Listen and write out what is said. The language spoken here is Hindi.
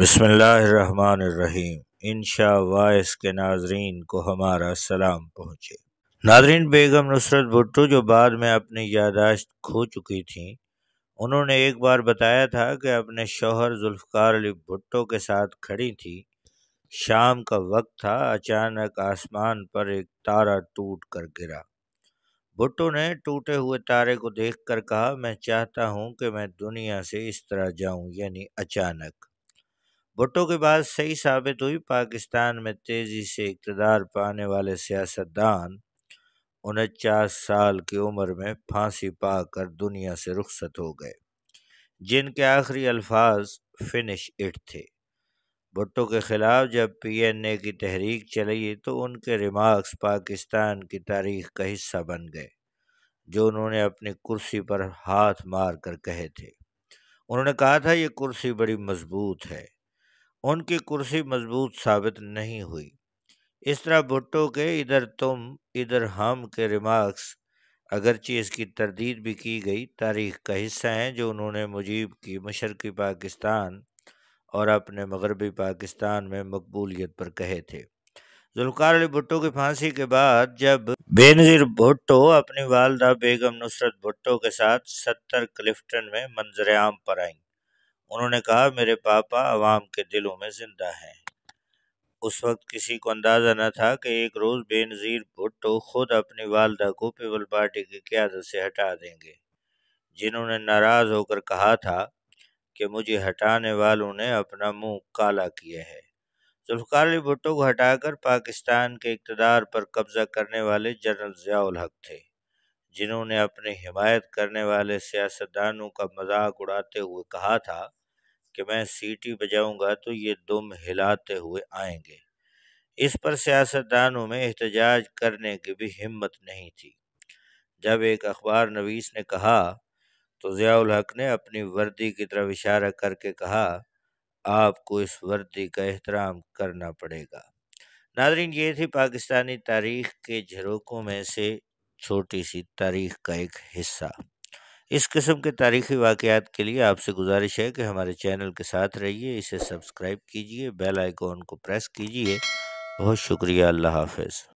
बसमीम इन वाइस के नाजरीन को हमारा सलाम पहुँचे नाजरीन बेगम नुसरत भुट्टो जो बाद में अपनी यादाश्त खो चुकी थीं उन्होंने एक बार बताया था कि अपने शोहर जुल्फ़ार अली भुट्टो के साथ खड़ी थी शाम का वक्त था अचानक आसमान पर एक तारा टूट कर गिरा भुट्टो ने टूटे हुए तारे को देखकर कहा मैं चाहता हूँ कि मैं दुनिया से इस तरह जाऊँ यानी अचानक भुट्टो के बाद सही साबित हुई पाकिस्तान में तेज़ी से इकतदार पाने वाले सियासतदान उनचास साल की उम्र में फांसी पाकर दुनिया से रुखसत हो गए जिनके आखिरी अल्फाज फिनिश इट थे भुट्टो के ख़िलाफ़ जब पीएनए की तहरीक चली तो उनके रिमार्क्स पाकिस्तान की तारीख का हिस्सा बन गए जो उन्होंने अपनी कुर्सी पर हाथ मार कर कहे थे उन्होंने कहा था ये कुर्सी बड़ी मजबूत है उनकी कुर्सी मजबूत साबित नहीं हुई इस तरह भुट्टो के इधर तुम इधर हम के रिमार्क्स अगरचे इसकी तरदीद भी की गई तारीख का हिस्सा हैं जो उन्होंने मुजीब की मशरक़ी पाकिस्तान और अपने मगरबी पाकिस्तान में मकबूलियत पर कहे थे जुल्कार अली भुट्टो की फांसी के बाद जब बेनज़ीर भुट्टो अपनी वालदा बेगम नुसरत भुट्टो के साथ सत्तर क्लिफ्टन में मंजर आम पर आईं उन्होंने कहा मेरे पापा आवाम के दिलों में ज़िंदा हैं उस वक्त किसी को अंदाज़ा न था कि एक रोज़ बेनज़ीर भुट्टो तो खुद अपनी वालदा को पीपल पार्टी की क्यादत से हटा देंगे जिन्होंने नाराज़ होकर कहा था कि मुझे हटाने वालों ने अपना मुंह काला किया है जुल्फकार अली भुट्टो को हटाकर पाकिस्तान के इकतदार पर कब्ज़ा करने वाले जनरल ज़ियाउल हक थे जिन्होंने अपनी हिमायत करने वाले सियासतदानों का मजाक उड़ाते हुए कहा था कि मैं सीटी बजाऊंगा तो ये दुम हिलाते हुए आएंगे इस पर सियासतदानों में एहतजाज करने की भी हिम्मत नहीं थी जब एक अखबार नवीस ने कहा तो ज़ियाउल हक ने अपनी वर्दी की तरफ इशारा करके कहा आपको इस वर्दी का एहतराम करना पड़ेगा नादरीन ये थी पाकिस्तानी तारीख के झरोकों में से छोटी सी तारीख का एक हिस्सा इस किस्म के तारीखी वाक़ात के लिए आपसे गुजारिश है कि हमारे चैनल के साथ रहिए इसे सब्सक्राइब कीजिए बेल आइकॉन को प्रेस कीजिए बहुत शुक्रिया अल्लाह हाफिज़